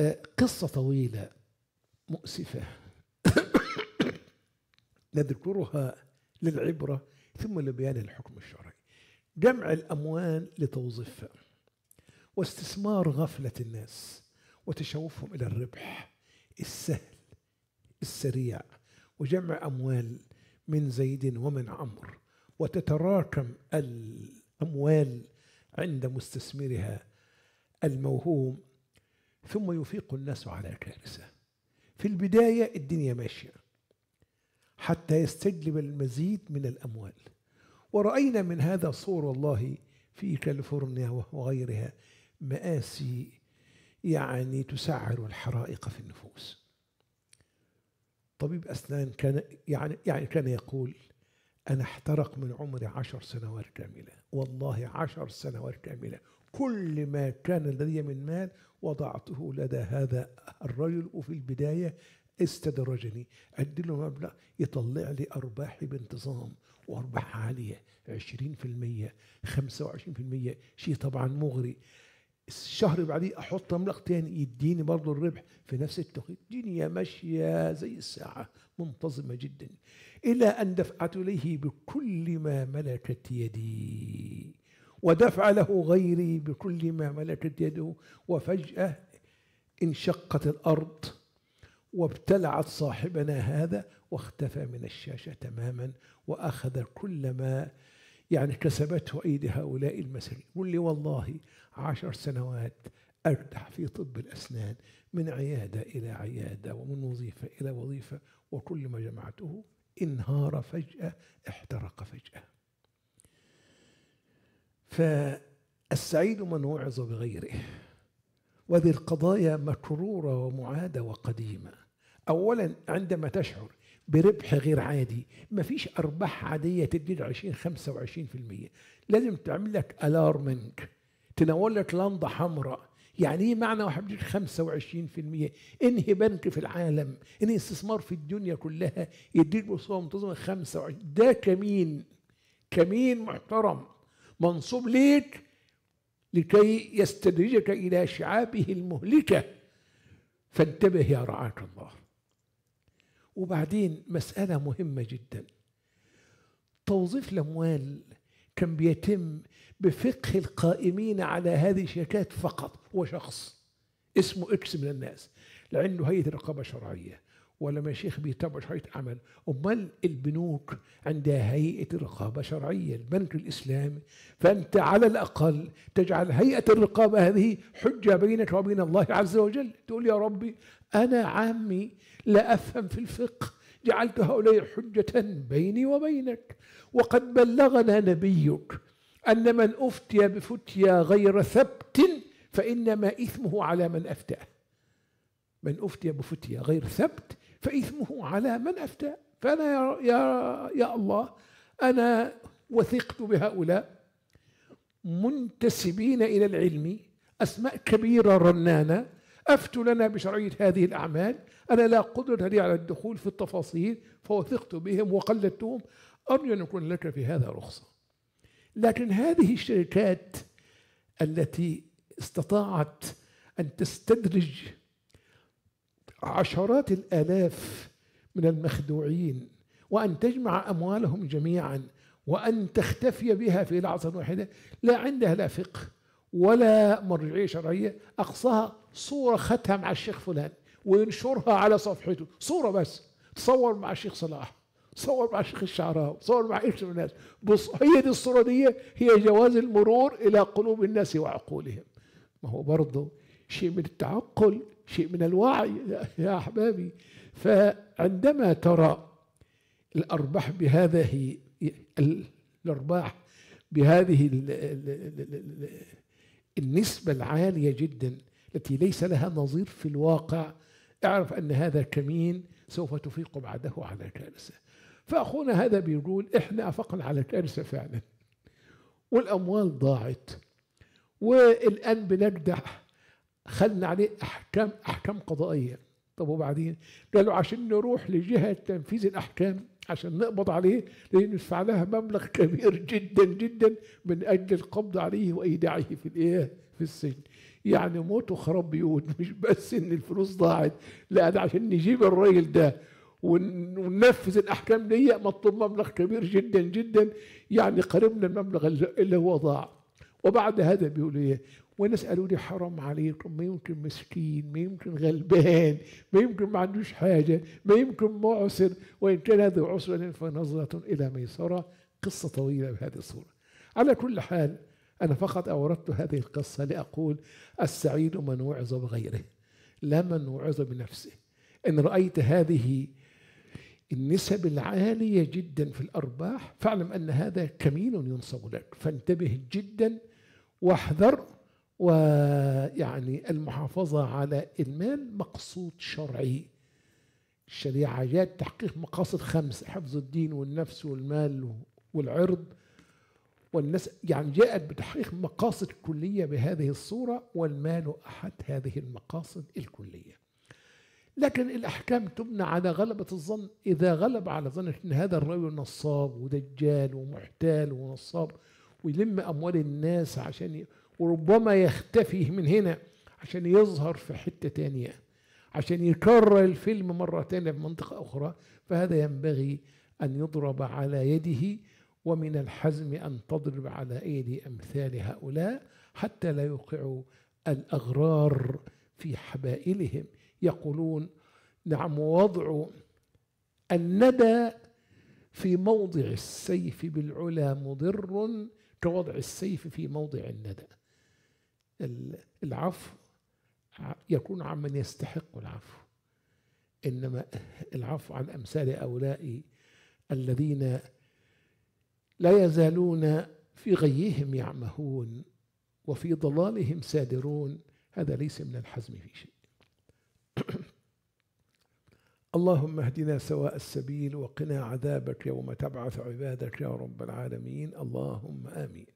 آه، قصة طويلة مؤسفة نذكرها للعبرة ثم لبيان الحكم الشرعي جمع الأموال لتوظيفها واستثمار غفلة الناس وتشوفهم إلى الربح السهل السريع وجمع أموال من زيد ومن عمرو وتتراكم الأموال عند مستثمرها الموهوم ثم يفيق الناس على كارثة في البداية الدنيا ماشية حتى يستجلب المزيد من الأموال ورأينا من هذا صور والله في كاليفورنيا وغيرها مآسي يعني تسعر الحرائق في النفوس طبيب أسنان كان يعني يعني كان يقول أنا احترق من عمري عشر سنوات كاملة والله عشر سنوات كاملة كل ما كان لدي من مال وضعته لدى هذا الرجل وفي البداية استدرجني أدي له مبلغ يطلع لي أرباحي بانتظام وأرباح عالية 20% 25% شيء طبعا مغري الشهر اللي بعديه احط مبلغ تاني يديني برضه الربح في نفس التوقيت الدنيا ماشيه زي الساعه منتظمه جدا الى ان دفعت اليه بكل ما ملكت يدي ودفع له غيري بكل ما ملكت يده وفجاه انشقت الارض وابتلعت صاحبنا هذا واختفى من الشاشه تماما واخذ كل ما يعني كسبته أيدي هؤلاء المساكين يقول لي والله عشر سنوات ارتح في طب الأسنان من عيادة إلى عيادة ومن وظيفة إلى وظيفة وكل ما جمعته انهار فجأة احترق فجأة فالسعيد من وعظ بغيره وهذه القضايا مكرورة ومعادة وقديمة أولا عندما تشعر بربح غير عادي مفيش أرباح عادية تدي له 20 25% لازم تعمل لك ألارمنج تنور لك لندة حمراء يعني ايه معنى واحد 25% انهي بنك في العالم انهي استثمار في الدنيا كلها يديك بصوره منتظمه 25 ده كمين كمين محترم منصوب ليك لكي يستدرجك الى شعابه المهلكه فانتبه يا رعاك الله وبعدين مسألة مهمة جدا توظيف الأموال كان بيتم بفقه القائمين على هذه الشركات فقط هو شخص اسمه اكس من الناس لأنه هيئة الرقابة الشرعية ولا مشيخ بيتبع شرعيه عمل أمال البنوك عندها هيئة رقابة شرعية البنك الإسلامي فأنت على الأقل تجعل هيئة الرقابة هذه حجة بينك وبين الله عز وجل تقول يا ربي أنا عامي لا أفهم في الفقه جعلت هؤلاء حجة بيني وبينك وقد بلغنا نبيك أن من أفتي بفتيا غير ثبت فإنما إثمه على من أفتاه من أفتي بفتيا غير ثبت فإثمه على من أفتى فأنا يا, يا, يا الله أنا وثقت بهؤلاء منتسبين إلى العلم أسماء كبيرة رنانة أفتوا لنا بشرعية هذه الأعمال أنا لا قدرة لي على الدخول في التفاصيل فوثقت بهم وقلدتهم أرجو أن يكون لك في هذا رخصة لكن هذه الشركات التي استطاعت أن تستدرج عشرات الالاف من المخدوعين وان تجمع اموالهم جميعا وان تختفي بها في لحظه واحده لا عندها لا فقه ولا مرجعيه شرعيه اقصاها صوره خدها مع الشيخ فلان وينشرها على صفحته صوره بس تصور مع الشيخ صلاح تصور مع الشيخ الشعراوي تصور مع من الناس بص هي دي الصوره دي هي جواز المرور الى قلوب الناس وعقولهم ما هو برضه شيء من التعقل شيء من الوعي يا أحبابي فعندما ترى الأرباح بهذه الأرباح بهذه النسبة العالية جدا التي ليس لها نظير في الواقع اعرف أن هذا كمين سوف تفيق بعده على كارثة فأخونا هذا بيقول إحنا أفقنا على كارثة فعلا والأموال ضاعت والآن بنجدح خلى عليه احكام احكام قضائيه طب وبعدين قالوا عشان نروح لجهه تنفيذ الاحكام عشان نقبض عليه لان ندفع لها مبلغ كبير جدا جدا من اجل القبض عليه وايداعه في الايه في السجن يعني موت وخرب بيوت مش بس ان الفلوس ضاعت لا ده عشان نجيب الراجل ده وننفذ الاحكام دي مطلوب مبلغ كبير جدا جدا يعني قربنا المبلغ اللي هو ضاع وبعد هذا بيقول ايه قالوا لي حرام عليكم ما يمكن مسكين ما يمكن غلبان ما يمكن ما عندوش حاجة ما يمكن معسر وإن كان ذو عسر فنظرة إلى ميسرة قصة طويلة بهذه الصورة على كل حال أنا فقط أوردت هذه القصة لأقول السعيد من وعظ بغيره لا من وعظ بنفسه إن رأيت هذه النسب العالية جدا في الأرباح فاعلم أن هذا كمين ينصب لك فانتبه جدا واحذر ويعني المحافظة على المال مقصود شرعي الشريعة جاءت تحقيق مقاصد خمس حفظ الدين والنفس والمال والعرض والناس يعني جاءت بتحقيق مقاصد كلية بهذه الصورة والمال أحد هذه المقاصد الكلية لكن الأحكام تبنى على غلبة الظن إذا غلب على ظن أن هذا الرجل نصاب ودجال ومحتال ونصاب ويلم أموال الناس عشان ي... وربما يختفي من هنا عشان يظهر في حتة تانية عشان يكرر الفيلم مرة تانية في منطقة أخرى فهذا ينبغي أن يضرب على يده ومن الحزم أن تضرب على أيدي أمثال هؤلاء حتى لا يوقعوا الأغرار في حبائلهم يقولون نعم وضع الندى في موضع السيف بالعلا مضر كوضع السيف في موضع الندى العفو يكون عمن يستحق العفو انما العفو عن امثال هؤلاء الذين لا يزالون في غيهم يعمهون وفي ضلالهم سادرون هذا ليس من الحزم في شيء اللهم اهدنا سواء السبيل وقنا عذابك يوم تبعث عبادك يا رب العالمين اللهم امين